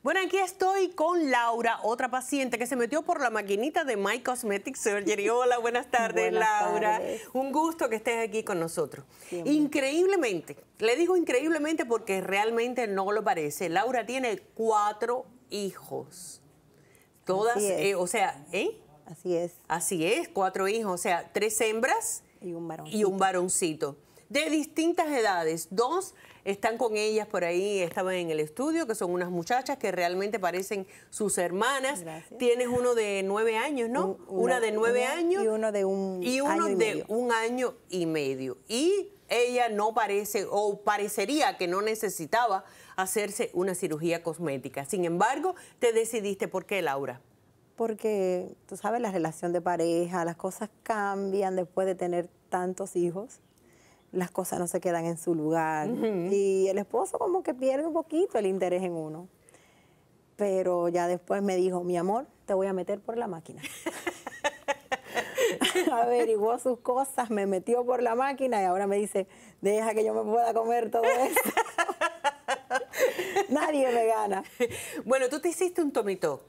Bueno, aquí estoy con Laura, otra paciente que se metió por la maquinita de My Cosmetic Surgery. Hola, buenas tardes, Laura. Un gusto que estés aquí con nosotros. Increíblemente, le digo increíblemente porque realmente no lo parece. Laura tiene cuatro hijos. Todas, eh, o sea, ¿eh? Así es. Así es, cuatro hijos, o sea, tres hembras y un Y un varoncito de distintas edades. Dos están con ellas por ahí, estaban en el estudio, que son unas muchachas que realmente parecen sus hermanas. Tienes uno de nueve años, ¿no? una, de nueve años. Y uno de un un año y medio. Y ella no parece o parecería que no necesitaba hacerse una cirugía cosmética. Sin embargo, te decidiste por qué, Laura. Porque, tú sabes, la relación de pareja, las cosas cambian después de tener tantos hijos las cosas no se quedan en su lugar. Y el esposo como que pierde un poquito el interés en uno. Pero ya después me dijo, mi amor, te voy a meter por la máquina. Averiguó sus cosas, me metió por la máquina y ahora me dice, deja que yo me pueda comer todo esto. Nadie me gana. Bueno, tú te hiciste un tomitoc.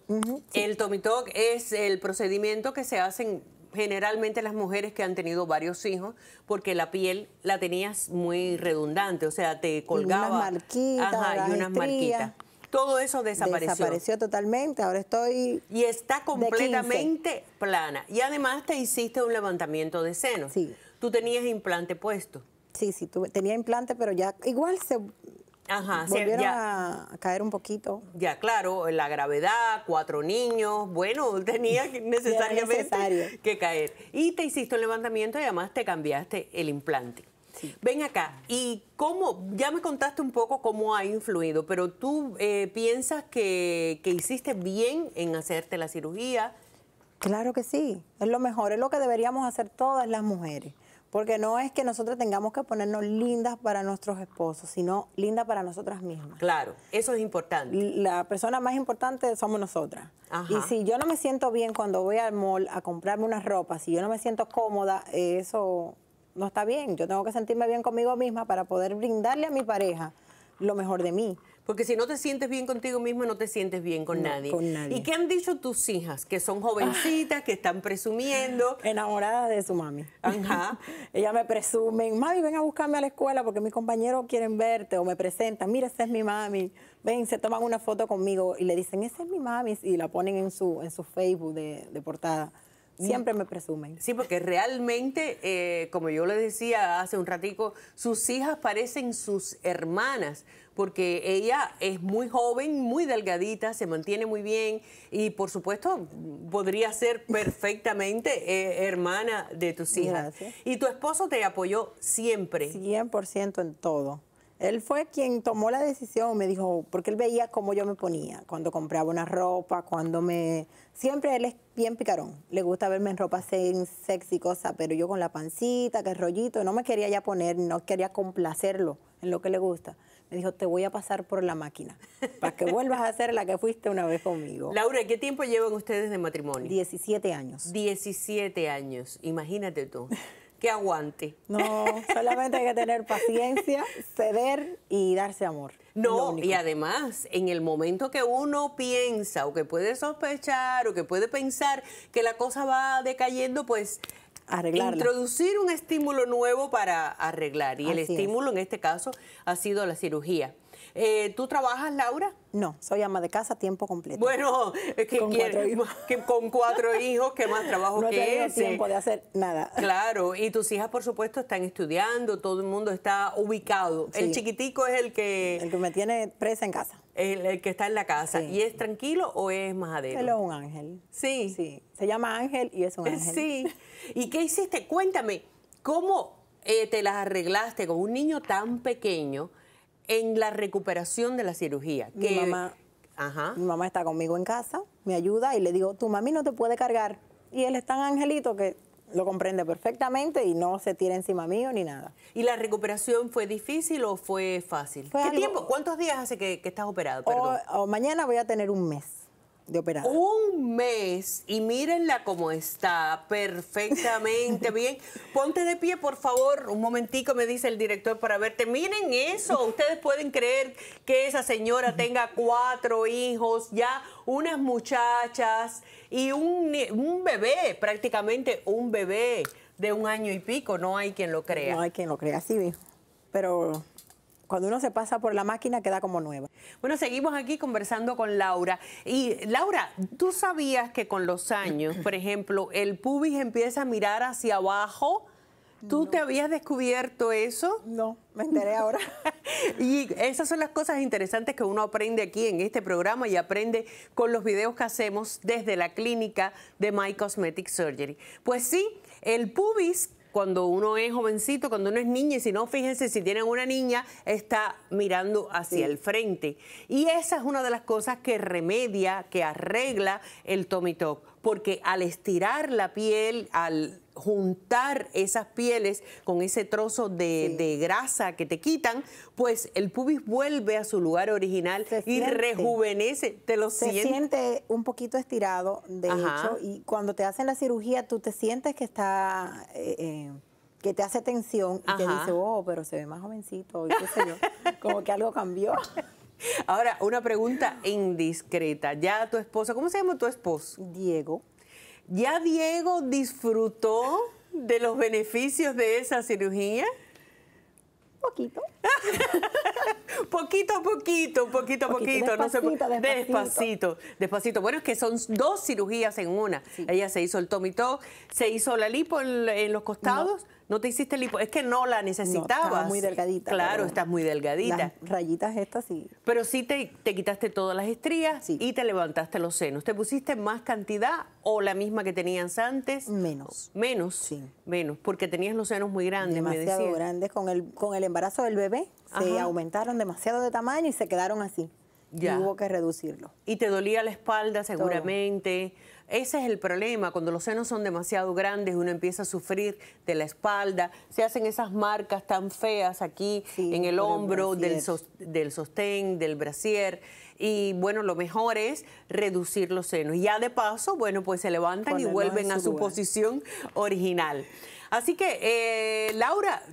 El tomitoc es el procedimiento que se hace en generalmente las mujeres que han tenido varios hijos, porque la piel la tenías muy redundante, o sea, te colgaba. unas marquitas. Ajá, y unas marquitas. Todo eso desapareció. Desapareció totalmente, ahora estoy... Y está completamente plana. Y además te hiciste un levantamiento de seno. Sí. Tú tenías implante puesto. Sí, sí, tenía implante, pero ya igual se Ajá, Volvieron a caer un poquito. Ya, claro, la gravedad, cuatro niños, bueno, tenía necesariamente que caer. Y te hiciste un levantamiento y además te cambiaste el implante. Ven acá, ¿y cómo? Ya me contaste un poco cómo ha influido, pero tú eh, piensas que hiciste bien en hacerte la cirugía. Claro que sí, es lo mejor, es lo que deberíamos hacer todas las mujeres. Porque no es que nosotros tengamos que ponernos lindas para nuestros esposos, sino lindas para nosotras mismas. Claro, eso es importante. La persona más importante somos nosotras. Y si yo no me siento bien cuando voy al mall a comprarme unas ropas, si yo no me siento cómoda, eso no está bien. Yo tengo que sentirme bien conmigo misma para poder brindarle a mi pareja lo mejor de mí. Porque si no te sientes bien contigo mismo, no te sientes bien con, nadie. ¿Y qué han dicho tus hijas? Que son jovencitas, que están presumiendo. Ah, enamoradas de su mami. Ajá. Ellas me presumen, mami, ven a buscarme a la escuela porque mis compañeros quieren verte o me presentan, mira, esa es mi mami. Ven, se toman una foto conmigo y le dicen, esa es mi mami. Y la ponen en su, en su Facebook de, de portada. Mm. Siempre me presumen. Sí, porque realmente, eh, como yo le decía hace un ratico, sus hijas parecen sus hermanas, porque ella es muy joven, muy delgadita, se mantiene muy bien y por supuesto podría ser perfectamente eh, hermana de tus hijas. Y tu esposo te apoyó siempre. 100% en todo. Él fue quien tomó la decisión, me dijo, porque él veía cómo yo me ponía, cuando compraba una ropa, cuando me... Siempre él es bien picarón, le gusta verme en ropa sexy cosa, pero yo con la pancita, que rollito, no me quería ya poner, no quería complacerlo en lo que le gusta. Me dijo, te voy a pasar por la máquina, para que vuelvas a ser la que fuiste una vez conmigo. Laura, ¿qué tiempo llevan ustedes de matrimonio? 17 años. 17 años, imagínate tú que aguante. No, solamente hay que tener paciencia, ceder y darse amor. No, y además, en el momento que uno piensa o que puede sospechar o que puede pensar que la cosa va decayendo, pues Introducir un estímulo nuevo para arreglar. Y el estímulo en este caso ha sido la cirugía. Eh, ¿Tú trabajas, Laura? No, soy ama de casa a tiempo completo. Bueno, es que con, cuatro hijos. Que con cuatro hijos, ¿qué más trabajo no que tiempo de hacer nada. Claro, y tus hijas, por supuesto, están estudiando, todo el mundo está ubicado. El chiquitico es el que... El que me tiene presa en casa el, que está en la casa. ¿Y es tranquilo o es majadero? Él es un ángel. Sí. Sí. Se llama Ángel y es un eh, ángel. Sí. ¿Y qué hiciste? Cuéntame, ¿cómo eh, te las arreglaste con un niño tan pequeño en la recuperación de la cirugía? Que... mamá. Ajá. Mi mamá está conmigo en casa, me ayuda y le digo, tu mami no te puede cargar. Y él es tan angelito que lo comprende perfectamente y no se tira encima mío ni nada. ¿Y la recuperación fue difícil o fue fácil? ¿Qué tiempo? ¿Cuántos días hace que, estás operado? mañana voy a tener un mes de Un mes y mírenla cómo está, perfectamente bien. Ponte de pie, por favor, un momentico, me dice el director para verte. Miren eso, ustedes pueden creer que esa señora tenga cuatro hijos, ya unas muchachas y un, un bebé, prácticamente un bebé de un año y pico, no hay quien lo crea. No hay quien lo crea, sí, Pero cuando uno se pasa por la máquina queda como nueva. Bueno, seguimos aquí conversando con Laura. Y Laura, ¿tú sabías que con los años, por ejemplo, el pubis empieza a mirar hacia abajo? ¿Tú te habías descubierto eso? No, me enteré ahora. y esas son las cosas interesantes que uno aprende aquí en este programa y aprende con los videos que hacemos desde la clínica de My Cosmetic Surgery. Pues sí, el pubis cuando uno es jovencito, cuando uno es niña, y si no, fíjense, si tienen una niña, está mirando hacia el frente. Y esa es una de las cosas que remedia, que arregla el Tommy porque al estirar la piel, al juntar esas pieles con ese trozo de, grasa que te quitan, pues el pubis vuelve a su lugar original y rejuvenece. Te lo se siente? un poquito estirado, de hecho, y cuando te hacen la cirugía tú te sientes que está... Eh, eh, que te hace tensión y te dice, oh, pero se ve más jovencito, como que algo cambió. Ahora, una pregunta indiscreta. Ya tu esposa, ¿cómo se llama tu esposo? Diego. ¿Ya Diego disfrutó de los beneficios de esa cirugía? Poquito. poquito a poquito, poquito a poquito. Despacito, despacito, despacito. Bueno, es que son dos cirugías en una. Ella se hizo el tomito, se hizo la lipo en, los costados. No te hiciste lipo, es que no la necesitabas. No, muy delgadita. Claro, estás muy delgadita. Las rayitas estas sí. Pero sí te, te quitaste todas las estrías y te levantaste los senos. ¿Te pusiste más cantidad o la misma que tenías antes? Menos. Menos. Sí. Menos, porque tenías los senos muy grandes, demasiado grandes con el con el embarazo del bebé, se aumentaron demasiado de tamaño y se quedaron así. Y hubo que reducirlo. Y te dolía la espalda seguramente. Ese es el problema, cuando los senos son demasiado grandes, uno empieza a sufrir de la espalda, se hacen esas marcas tan feas aquí en el hombro, del, del sostén, del brasier. Y bueno, lo mejor es reducir los senos. Ya de paso, bueno, pues se levantan y vuelven a su posición original. Así que, eh, Laura,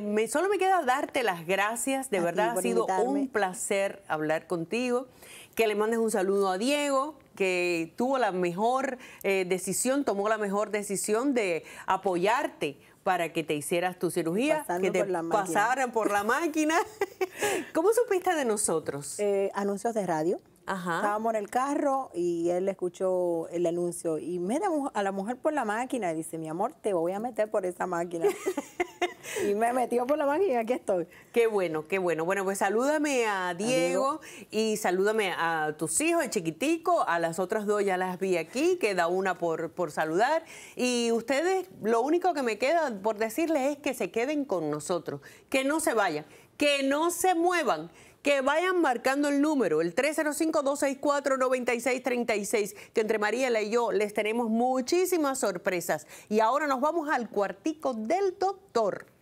me, solo me queda darte las gracias. De verdad, ha sido un placer hablar contigo. Que le mandes un saludo a Diego, que tuvo la mejor eh, decisión, tomó la mejor decisión de apoyarte para que te hicieras tu cirugía, que te por pasaran por la máquina. ¿Cómo supiste de nosotros? Eh, anuncios de radio. Ajá. Estábamos en el carro y él escuchó el anuncio y me mete a la mujer por la máquina y dice, mi amor, te voy a meter por esa máquina. y me metió por la mano y aquí estoy. Qué bueno, qué bueno. Bueno, pues salúdame a Diego, y salúdame a tus hijos, el chiquitico, a las otras dos ya las vi aquí, queda una por, por saludar. Y ustedes, lo único que me queda por decirles es que se queden con nosotros, que no se vayan, que no se muevan que vayan marcando el número, el 305-264-9636, que entre Mariela y yo les tenemos muchísimas sorpresas. Y ahora nos vamos al cuartico del doctor.